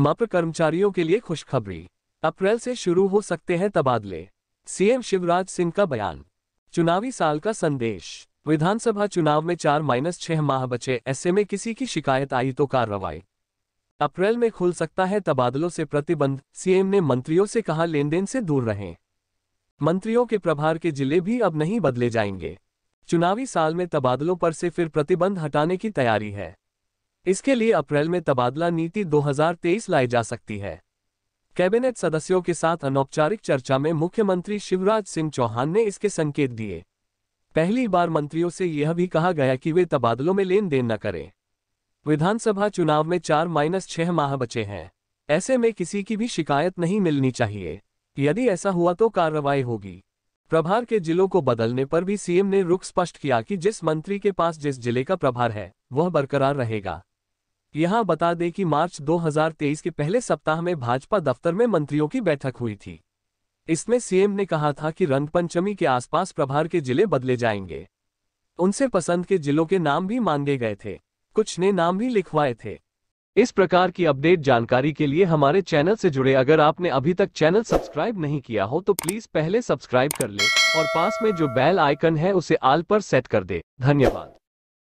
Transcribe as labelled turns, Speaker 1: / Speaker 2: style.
Speaker 1: मप कर्मचारियों के लिए खुशखबरी अप्रैल से शुरू हो सकते हैं तबादले सीएम शिवराज सिंह का बयान चुनावी साल का संदेश विधानसभा चुनाव में चार माइनस छह माह बचे ऐसे में किसी की शिकायत आई तो कार्रवाई अप्रैल में खुल सकता है तबादलों से प्रतिबंध सीएम ने मंत्रियों से कहा लेनदेन से दूर रहें मंत्रियों के प्रभार के जिले भी अब नहीं बदले जाएंगे चुनावी साल में तबादलों पर से फिर प्रतिबंध हटाने की तैयारी है इसके लिए अप्रैल में तबादला नीति 2023 लाई जा सकती है कैबिनेट सदस्यों के साथ अनौपचारिक चर्चा में मुख्यमंत्री शिवराज सिंह चौहान ने इसके संकेत दिए पहली बार मंत्रियों से यह भी कहा गया कि वे तबादलों में लेन देन न करें विधानसभा चुनाव में चार माइनस छह माह बचे हैं ऐसे में किसी की भी शिकायत नहीं मिलनी चाहिए यदि ऐसा हुआ तो कार्रवाई होगी प्रभार के जिलों को बदलने पर भी सीएम ने रुख स्पष्ट किया कि जिस मंत्री के पास जिस जिले का प्रभार है वह बरकरार रहेगा यहां बता दें कि मार्च 2023 के पहले सप्ताह में भाजपा दफ्तर में मंत्रियों की बैठक हुई थी इसमें सीएम ने कहा था कि रंगपंचमी के आसपास प्रभार के जिले बदले जाएंगे उनसे पसंद के जिलों के नाम भी मांगे गए थे कुछ ने नाम भी लिखवाए थे इस प्रकार की अपडेट जानकारी के लिए हमारे चैनल से जुड़े अगर आपने अभी तक चैनल सब्सक्राइब नहीं किया हो तो प्लीज पहले सब्सक्राइब कर ले और पास में जो बेल आइकन है उसे आल पर सेट कर दे धन्यवाद